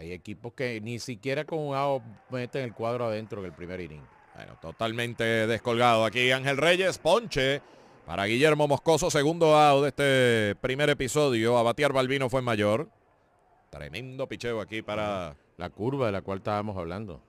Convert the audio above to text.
Hay equipos que ni siquiera con un AO meten el cuadro adentro del el primer inning. Bueno, totalmente descolgado. Aquí Ángel Reyes, ponche para Guillermo Moscoso, segundo out de este primer episodio. A batear Balbino fue mayor. Tremendo picheo aquí para... La curva de la cual estábamos hablando.